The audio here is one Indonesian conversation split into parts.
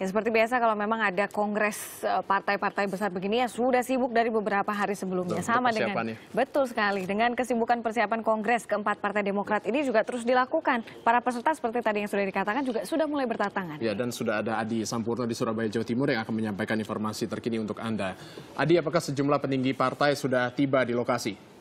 Ya seperti biasa kalau memang ada kongres eh, partai-partai besar begini ya sudah sibuk dari beberapa hari sebelumnya. Betul, Sama dengan ya. betul sekali dengan kesibukan persiapan kongres keempat partai Demokrat ini juga terus dilakukan. Para peserta seperti tadi yang sudah dikatakan juga sudah mulai bertatangan. Ya dan sudah ada Adi Sampurno di Surabaya Jawa Timur yang akan menyampaikan informasi terkini untuk Anda. Adi apakah sejumlah peninggi partai sudah tiba di lokasi?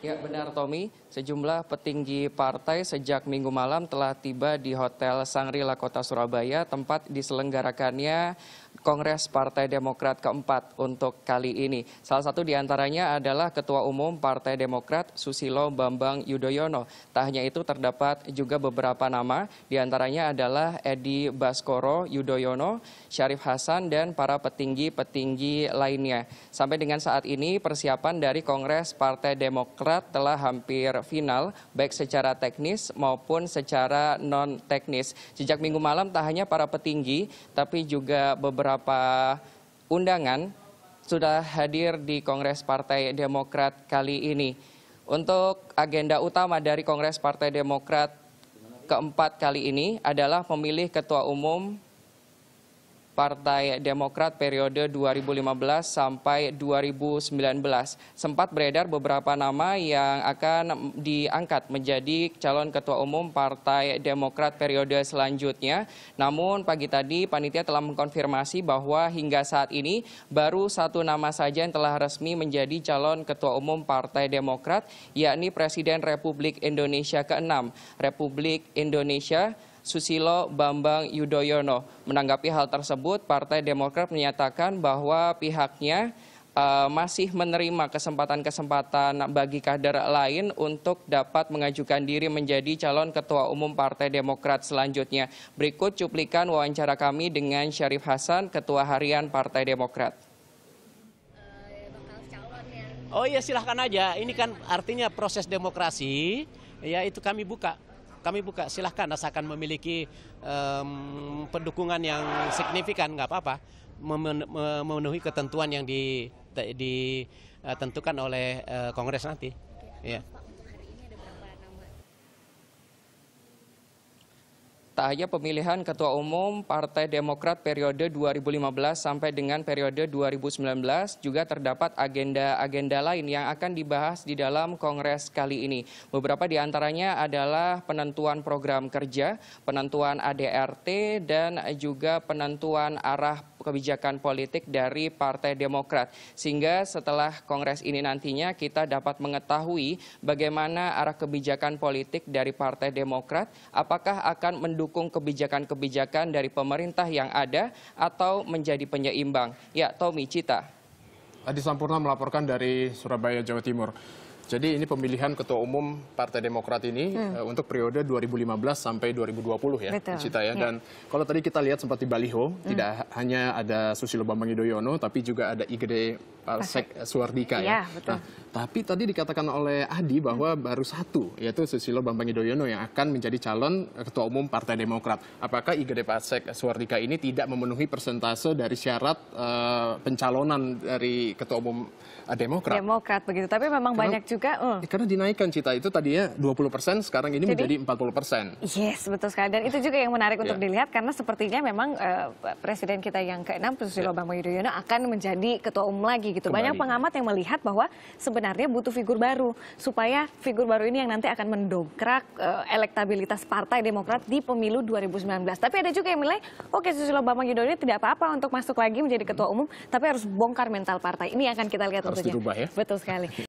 Ya benar Tommy, sejumlah petinggi partai sejak minggu malam telah tiba di Hotel Sangrila Kota Surabaya tempat diselenggarakannya Kongres Partai Demokrat keempat untuk kali ini. Salah satu diantaranya adalah Ketua Umum Partai Demokrat Susilo Bambang Yudhoyono. Tak hanya itu terdapat juga beberapa nama, diantaranya adalah Edi Baskoro Yudhoyono, Syarif Hasan, dan para petinggi-petinggi lainnya. Sampai dengan saat ini persiapan dari Kongres Partai Demokrat telah hampir final, baik secara teknis maupun secara non-teknis. Sejak minggu malam tak hanya para petinggi, tapi juga beberapa beberapa undangan sudah hadir di Kongres Partai Demokrat kali ini. Untuk agenda utama dari Kongres Partai Demokrat keempat kali ini adalah memilih Ketua Umum Partai Demokrat periode 2015 sampai 2019. Sempat beredar beberapa nama yang akan diangkat menjadi calon ketua umum Partai Demokrat periode selanjutnya. Namun pagi tadi panitia telah mengkonfirmasi bahwa hingga saat ini baru satu nama saja yang telah resmi menjadi calon ketua umum Partai Demokrat yakni Presiden Republik Indonesia ke-6, Republik Indonesia Susilo Bambang Yudhoyono. Menanggapi hal tersebut, Partai Demokrat menyatakan bahwa pihaknya uh, masih menerima kesempatan-kesempatan bagi kader lain untuk dapat mengajukan diri menjadi calon ketua umum Partai Demokrat selanjutnya. Berikut cuplikan wawancara kami dengan Syarif Hasan, Ketua Harian Partai Demokrat. Oh iya silahkan aja, ini kan artinya proses demokrasi, ya itu kami buka kami buka silahkan asalkan memiliki um, pendukungan yang signifikan nggak apa-apa memenuhi ketentuan yang ditentukan eh, oleh eh, Kongres nanti. Ya. tak hanya pemilihan Ketua Umum Partai Demokrat periode 2015 sampai dengan periode 2019, juga terdapat agenda-agenda lain yang akan dibahas di dalam Kongres kali ini. Beberapa di antaranya adalah penentuan program kerja, penentuan ADRT, dan juga penentuan arah kebijakan politik dari Partai Demokrat. Sehingga setelah Kongres ini nantinya kita dapat mengetahui bagaimana arah kebijakan politik dari Partai Demokrat, apakah akan mendukung kebijakan-kebijakan dari pemerintah yang ada atau menjadi penyeimbang. Ya, Tommy Cita. Adi Sampurna melaporkan dari Surabaya, Jawa Timur. Jadi ini pemilihan ketua umum Partai Demokrat ini hmm. uh, untuk periode 2015 sampai 2020 ya, Betul. Cita ya. ya. Dan kalau tadi kita lihat sempat di Baliho, hmm. tidak hanya ada Susilo Bambang Yudhoyono, tapi juga ada Igede eh, Pasek eh, Suwardika ya. ya. Betul. Nah, tapi tadi dikatakan oleh Adi bahwa hmm. baru satu, yaitu Susilo Bambang Yudhoyono yang akan menjadi calon ketua umum Partai Demokrat. Apakah IGD Pasek Suwardika ini tidak memenuhi persentase dari syarat uh, pencalonan dari ketua umum Demokrat? Demokrat begitu, tapi memang Karena, banyak juga juga. Uh. Eh, karena dinaikkan cita itu tadinya 20%, sekarang ini Jadi, menjadi 40%. Yes, betul sekali. Dan itu juga yang menarik yeah. untuk iya. dilihat karena sepertinya memang uh, Presiden kita yang ke-6, Susilo yeah. Bambang Yudhoyono akan menjadi ketua umum lagi gitu. Kembali. Banyak pengamat yang melihat bahwa sebenarnya butuh figur baru supaya figur baru ini yang nanti akan mendongkrak uh, elektabilitas Partai Demokrat di pemilu 2019. Tapi ada juga yang menilai, oke okay, Susilo Bambang Yudhoyono tidak apa-apa untuk masuk lagi menjadi ketua umum, tapi harus bongkar mental partai. Ini akan kita lihat harus tentunya. Dirubah ya. Betul sekali.